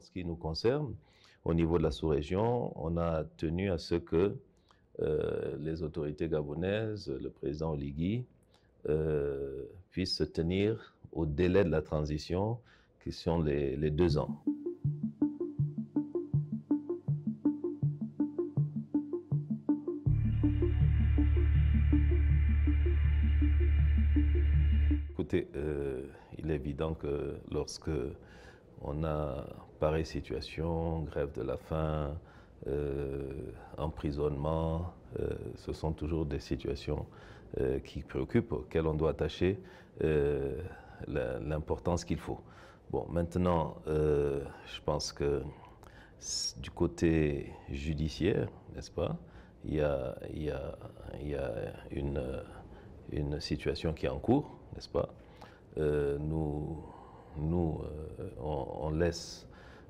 En ce qui nous concerne, au niveau de la sous-région, on a tenu à ce que euh, les autorités gabonaises, le président Oligui, euh, puissent se tenir au délai de la transition, qui sont les, deux ans. Écoutez, euh, il est évident que lorsque on a pareille situation, grève de la faim, euh, emprisonnement, euh, ce sont toujours des situations euh, qui préoccupent, auxquelles on doit attacher l'importance qu'il faut. Bon, maintenant, je pense que du côté judiciaire, n'est-ce pas, il y a, une, une, situation qui est en cours, n'est-ce pas nous nous, euh, on, laisse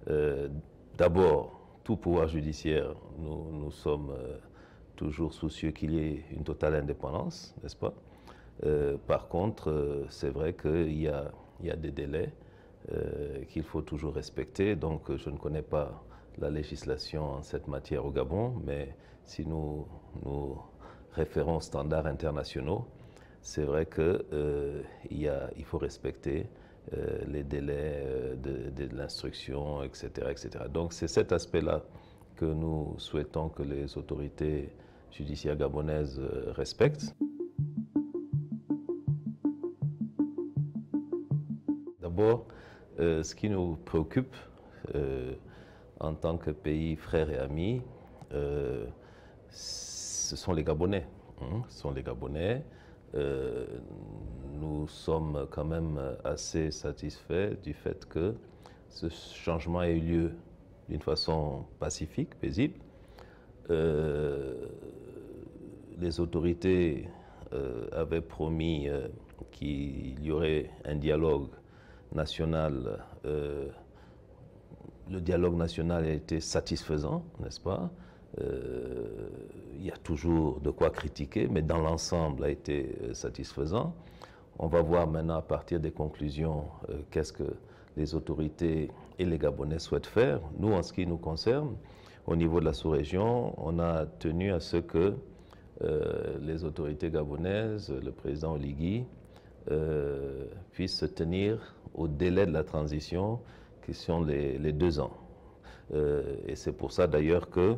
euh, d'abord tout pouvoir judiciaire. Nous, sommes euh, toujours soucieux qu'il y ait une totale indépendance, n'est-ce pas Par contre, c'est vrai qu'il y, a, des délais qu'il faut toujours respecter. Donc, je ne connais pas la législation en cette matière au Gabon, mais si nous nous référons aux standards internationaux, c'est vrai qu'il il faut respecter euh, les délais euh, de, l'instruction, etc., etc. Donc c'est cet aspect-là que nous souhaitons que les autorités judiciaires gabonaises euh, respectent. D'abord, ce qui nous préoccupe en tant que pays frère et ami, ce sont les Gabonais. Hein. ce sont les Gabonais euh, nous sommes quand même assez satisfaits du fait que ce changement ait eu lieu d'une façon pacifique, paisible. Euh, les autorités euh, avaient promis qu'il y aurait un dialogue national. le dialogue national a été satisfaisant, n'est-ce pas euh, il y a toujours de quoi critiquer, mais dans l'ensemble a été euh, satisfaisant. On va voir maintenant à partir des conclusions euh, qu'est-ce que les autorités et les Gabonais souhaitent faire. Nous, en ce qui nous concerne, au niveau de la sous-région, on a tenu à ce que les autorités gabonaises, le président Oligui, puissent se tenir au délai de la transition, qui sont les, deux ans. et c'est pour ça d'ailleurs que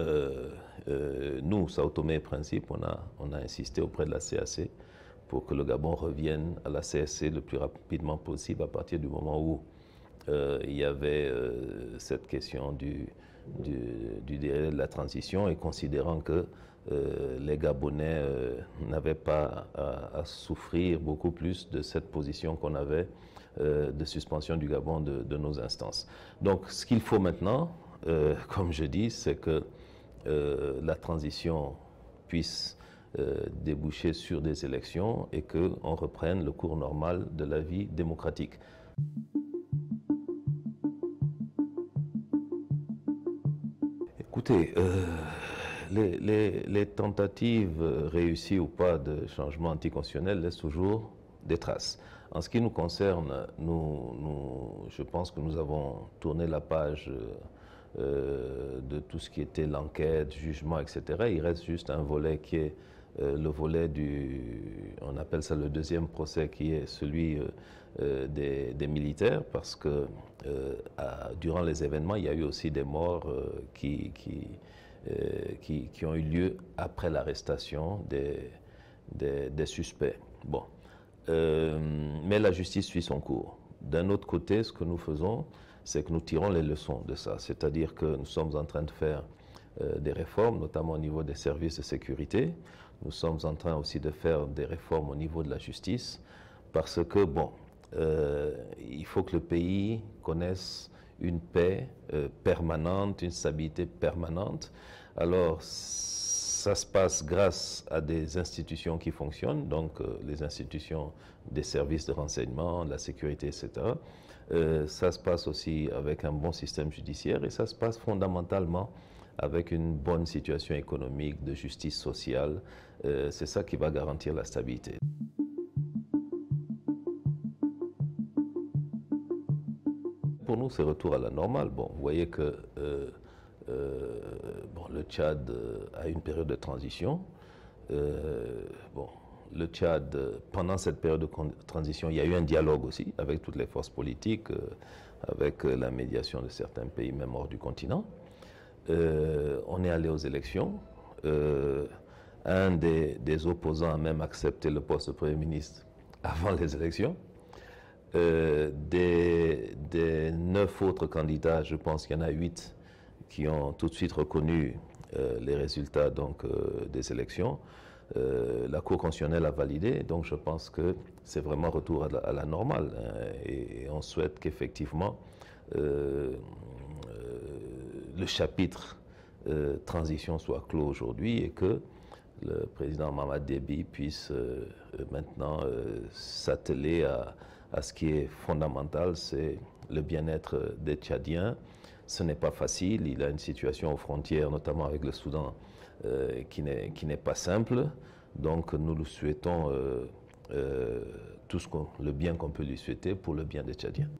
euh, euh, nous, Sao Tome et Principe, on a, on a insisté auprès de la CAC pour que le Gabon revienne à la CSC le plus rapidement possible à partir du moment où euh, il y avait cette question du, du, du, délai de la transition et considérant que les Gabonais n'avaient pas à, souffrir beaucoup plus de cette position qu'on avait de suspension du Gabon de, de nos instances. Donc ce qu'il faut maintenant, euh, comme je dis, c'est que euh, la transition puisse euh, déboucher sur des élections et qu'on reprenne le cours normal de la vie démocratique. Écoutez, les, tentatives réussies ou pas de changement anticonstitutionnel laissent toujours des traces. En ce qui nous concerne, nous, nous, je pense que nous avons tourné la page euh, de tout ce qui était l'enquête, jugement, etc. Il reste juste un volet qui est euh, le volet du, on appelle ça le deuxième procès, qui est celui euh, des, militaires, parce que durant les événements, il y a eu aussi des morts qui, qui, qui, ont eu lieu après l'arrestation des, des, des, suspects. Bon. mais la justice suit son cours. D'un autre côté, ce que nous faisons, c'est que nous tirons les leçons de ça. C'est-à-dire que nous sommes en train de faire euh, des réformes, notamment au niveau des services de sécurité. Nous sommes en train aussi de faire des réformes au niveau de la justice, parce que, bon, euh, il faut que le pays connaisse une paix euh, permanente, une stabilité permanente. Alors, ça se passe grâce à des institutions qui fonctionnent, donc euh, les institutions des services de renseignement, la sécurité, etc. Euh, ça se passe aussi avec un bon système judiciaire et ça se passe fondamentalement avec une bonne situation économique, de justice sociale. Euh, c'est ça qui va garantir la stabilité. Pour nous, c'est retour à la normale. Bon, vous voyez que euh, bon, le Tchad euh, a une période de transition. Euh, bon, le Tchad, pendant cette période de transition, il y a eu un dialogue aussi avec toutes les forces politiques, avec la médiation de certains pays, même hors du continent. on est allé aux élections. un des, opposants a même accepté le poste de Premier ministre avant les élections. des, neuf autres candidats, je pense qu'il y en a huit qui ont tout de suite reconnu euh, les résultats donc, euh, des élections. Euh, la Cour constitutionnelle a validé, donc je pense que c'est vraiment retour à la, normale. Hein. et, on souhaite qu'effectivement le chapitre transition soit clos aujourd'hui et que le président Mamad Déby puisse maintenant s'atteler à, à ce qui est fondamental, c'est le bien-être des Tchadiens. Ce n'est pas facile. Il a une situation aux frontières, notamment avec le Soudan, euh, qui n'est pas simple. Donc nous lui souhaitons euh, euh, tout ce le bien qu'on peut lui souhaiter pour le bien des Tchadiens.